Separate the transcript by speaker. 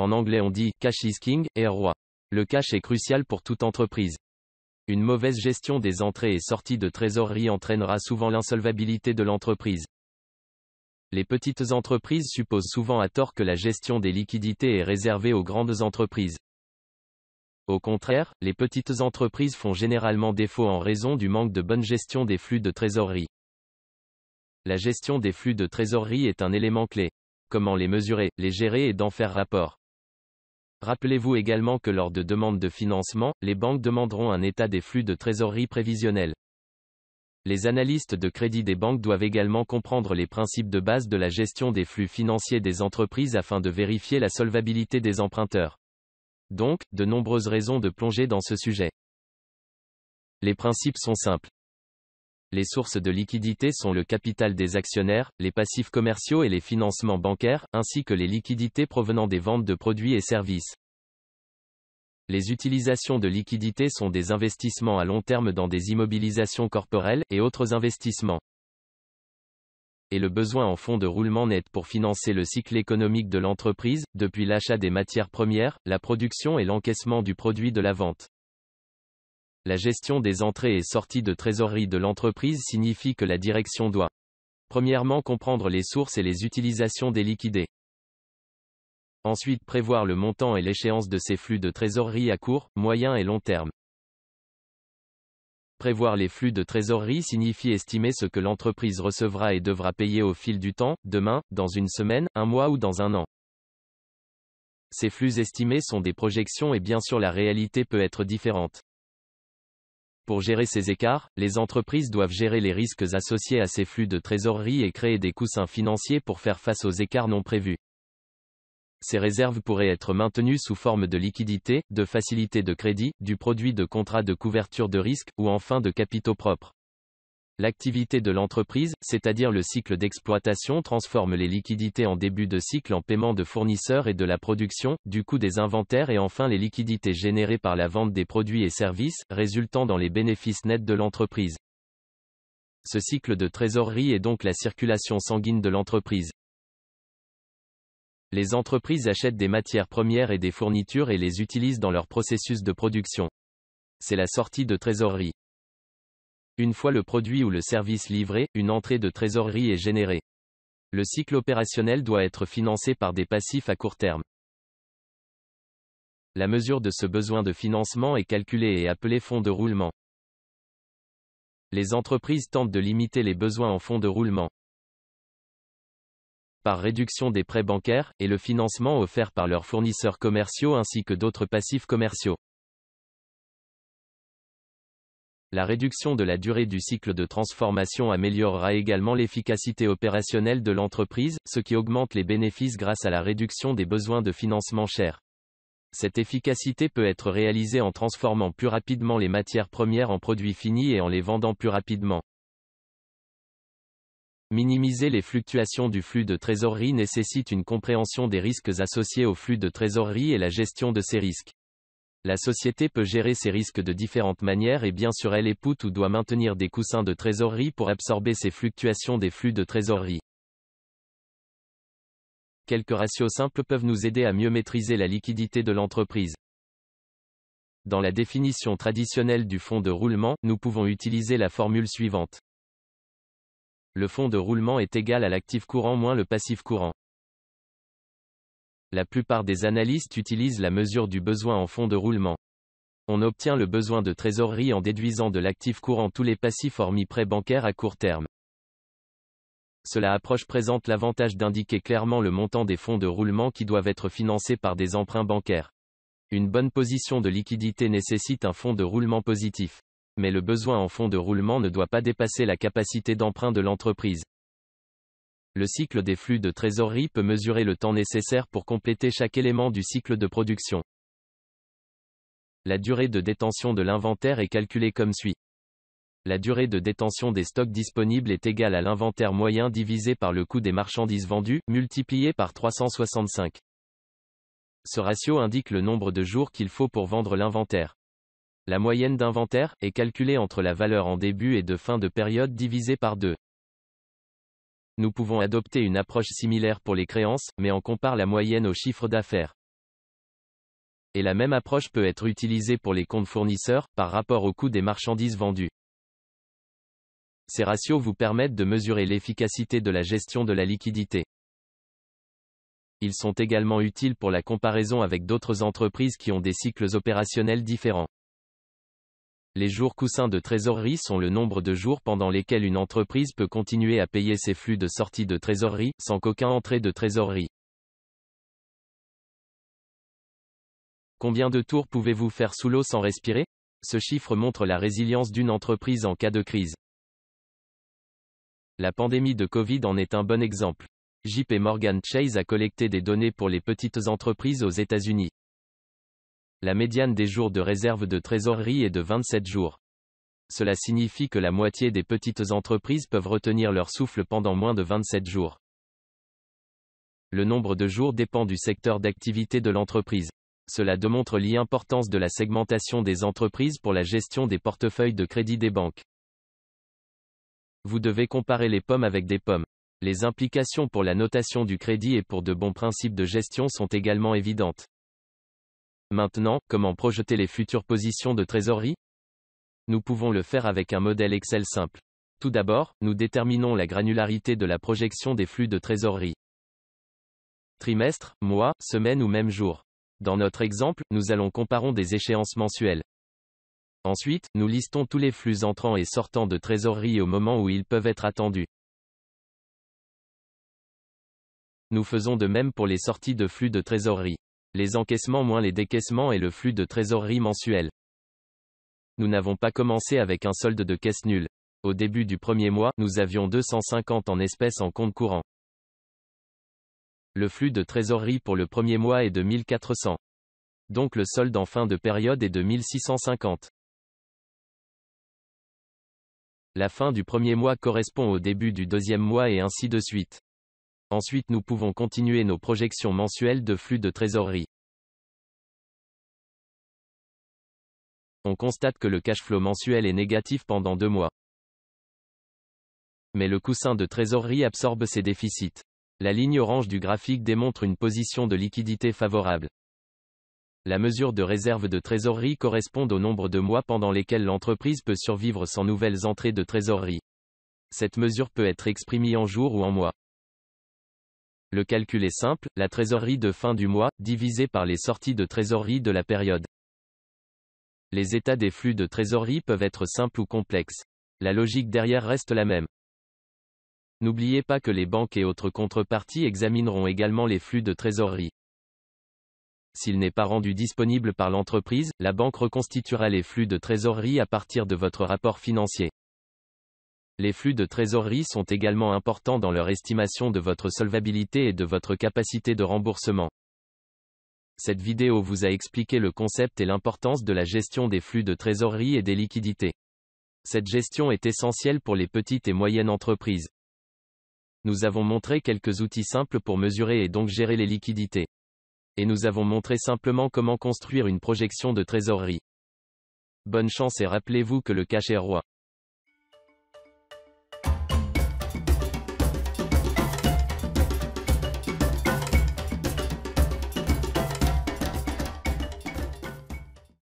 Speaker 1: En anglais on dit cash is king, et roi. Le cash est crucial pour toute entreprise. Une mauvaise gestion des entrées et sorties de trésorerie entraînera souvent l'insolvabilité de l'entreprise. Les petites entreprises supposent souvent à tort que la gestion des liquidités est réservée aux grandes entreprises. Au contraire, les petites entreprises font généralement défaut en raison du manque de bonne gestion des flux de trésorerie. La gestion des flux de trésorerie est un élément clé. Comment les mesurer, les gérer et d'en faire rapport Rappelez-vous également que lors de demandes de financement, les banques demanderont un état des flux de trésorerie prévisionnelle. Les analystes de crédit des banques doivent également comprendre les principes de base de la gestion des flux financiers des entreprises afin de vérifier la solvabilité des emprunteurs. Donc, de nombreuses raisons de plonger dans ce sujet. Les principes sont simples. Les sources de liquidités sont le capital des actionnaires, les passifs commerciaux et les financements bancaires, ainsi que les liquidités provenant des ventes de produits et services. Les utilisations de liquidités sont des investissements à long terme dans des immobilisations corporelles et autres investissements. Et le besoin en fonds de roulement net pour financer le cycle économique de l'entreprise, depuis l'achat des matières premières, la production et l'encaissement du produit de la vente la gestion des entrées et sorties de trésorerie de l'entreprise signifie que la direction doit Premièrement comprendre les sources et les utilisations des liquidés. Ensuite prévoir le montant et l'échéance de ces flux de trésorerie à court, moyen et long terme. Prévoir les flux de trésorerie signifie estimer ce que l'entreprise recevra et devra payer au fil du temps, demain, dans une semaine, un mois ou dans un an. Ces flux estimés sont des projections et bien sûr la réalité peut être différente. Pour gérer ces écarts, les entreprises doivent gérer les risques associés à ces flux de trésorerie et créer des coussins financiers pour faire face aux écarts non prévus. Ces réserves pourraient être maintenues sous forme de liquidités, de facilités de crédit, du produit de contrats de couverture de risque, ou enfin de capitaux propres. L'activité de l'entreprise, c'est-à-dire le cycle d'exploitation, transforme les liquidités en début de cycle en paiement de fournisseurs et de la production, du coût des inventaires et enfin les liquidités générées par la vente des produits et services, résultant dans les bénéfices nets de l'entreprise. Ce cycle de trésorerie est donc la circulation sanguine de l'entreprise. Les entreprises achètent des matières premières et des fournitures et les utilisent dans leur processus de production. C'est la sortie de trésorerie. Une fois le produit ou le service livré, une entrée de trésorerie est générée. Le cycle opérationnel doit être financé par des passifs à court terme. La mesure de ce besoin de financement est calculée et appelée fonds de roulement. Les entreprises tentent de limiter les besoins en fonds de roulement par réduction des prêts bancaires, et le financement offert par leurs fournisseurs commerciaux ainsi que d'autres passifs commerciaux. La réduction de la durée du cycle de transformation améliorera également l'efficacité opérationnelle de l'entreprise, ce qui augmente les bénéfices grâce à la réduction des besoins de financement chers. Cette efficacité peut être réalisée en transformant plus rapidement les matières premières en produits finis et en les vendant plus rapidement. Minimiser les fluctuations du flux de trésorerie nécessite une compréhension des risques associés au flux de trésorerie et la gestion de ces risques. La société peut gérer ses risques de différentes manières et bien sûr elle époute ou doit maintenir des coussins de trésorerie pour absorber ces fluctuations des flux de trésorerie. Quelques ratios simples peuvent nous aider à mieux maîtriser la liquidité de l'entreprise. Dans la définition traditionnelle du fonds de roulement, nous pouvons utiliser la formule suivante. Le fonds de roulement est égal à l'actif courant moins le passif courant. La plupart des analystes utilisent la mesure du besoin en fonds de roulement. On obtient le besoin de trésorerie en déduisant de l'actif courant tous les passifs hormis prêts bancaires à court terme. Cela approche présente l'avantage d'indiquer clairement le montant des fonds de roulement qui doivent être financés par des emprunts bancaires. Une bonne position de liquidité nécessite un fonds de roulement positif. Mais le besoin en fonds de roulement ne doit pas dépasser la capacité d'emprunt de l'entreprise le cycle des flux de trésorerie peut mesurer le temps nécessaire pour compléter chaque élément du cycle de production. La durée de détention de l'inventaire est calculée comme suit. La durée de détention des stocks disponibles est égale à l'inventaire moyen divisé par le coût des marchandises vendues, multiplié par 365. Ce ratio indique le nombre de jours qu'il faut pour vendre l'inventaire. La moyenne d'inventaire est calculée entre la valeur en début et de fin de période divisée par 2 nous pouvons adopter une approche similaire pour les créances, mais en compare la moyenne au chiffre d'affaires. Et la même approche peut être utilisée pour les comptes fournisseurs, par rapport au coût des marchandises vendues. Ces ratios vous permettent de mesurer l'efficacité de la gestion de la liquidité. Ils sont également utiles pour la comparaison avec d'autres entreprises qui ont des cycles opérationnels différents. Les jours coussins de trésorerie sont le nombre de jours pendant lesquels une entreprise peut continuer à payer ses flux de sortie de trésorerie, sans qu'aucun entrée de trésorerie. Combien de tours pouvez-vous faire sous l'eau sans respirer Ce chiffre montre la résilience d'une entreprise en cas de crise. La pandémie de Covid en est un bon exemple. JP Morgan Chase a collecté des données pour les petites entreprises aux États-Unis. La médiane des jours de réserve de trésorerie est de 27 jours. Cela signifie que la moitié des petites entreprises peuvent retenir leur souffle pendant moins de 27 jours. Le nombre de jours dépend du secteur d'activité de l'entreprise. Cela démontre l'importance de la segmentation des entreprises pour la gestion des portefeuilles de crédit des banques. Vous devez comparer les pommes avec des pommes. Les implications pour la notation du crédit et pour de bons principes de gestion sont également évidentes. Maintenant, comment projeter les futures positions de trésorerie Nous pouvons le faire avec un modèle Excel simple. Tout d'abord, nous déterminons la granularité de la projection des flux de trésorerie. Trimestre, mois, semaine ou même jour. Dans notre exemple, nous allons comparer des échéances mensuelles. Ensuite, nous listons tous les flux entrants et sortants de trésorerie au moment où ils peuvent être attendus. Nous faisons de même pour les sorties de flux de trésorerie les encaissements moins les décaissements et le flux de trésorerie mensuel. Nous n'avons pas commencé avec un solde de caisse nul. Au début du premier mois, nous avions 250 en espèces en compte courant. Le flux de trésorerie pour le premier mois est de 1400. Donc le solde en fin de période est de 1650. La fin du premier mois correspond au début du deuxième mois et ainsi de suite. Ensuite nous pouvons continuer nos projections mensuelles de flux de trésorerie. On constate que le cash flow mensuel est négatif pendant deux mois. Mais le coussin de trésorerie absorbe ses déficits. La ligne orange du graphique démontre une position de liquidité favorable. La mesure de réserve de trésorerie correspond au nombre de mois pendant lesquels l'entreprise peut survivre sans nouvelles entrées de trésorerie. Cette mesure peut être exprimée en jours ou en mois. Le calcul est simple, la trésorerie de fin du mois, divisée par les sorties de trésorerie de la période. Les états des flux de trésorerie peuvent être simples ou complexes. La logique derrière reste la même. N'oubliez pas que les banques et autres contreparties examineront également les flux de trésorerie. S'il n'est pas rendu disponible par l'entreprise, la banque reconstituera les flux de trésorerie à partir de votre rapport financier. Les flux de trésorerie sont également importants dans leur estimation de votre solvabilité et de votre capacité de remboursement. Cette vidéo vous a expliqué le concept et l'importance de la gestion des flux de trésorerie et des liquidités. Cette gestion est essentielle pour les petites et moyennes entreprises. Nous avons montré quelques outils simples pour mesurer et donc gérer les liquidités. Et nous avons montré simplement comment construire une projection de trésorerie. Bonne chance et rappelez-vous que le cash est roi.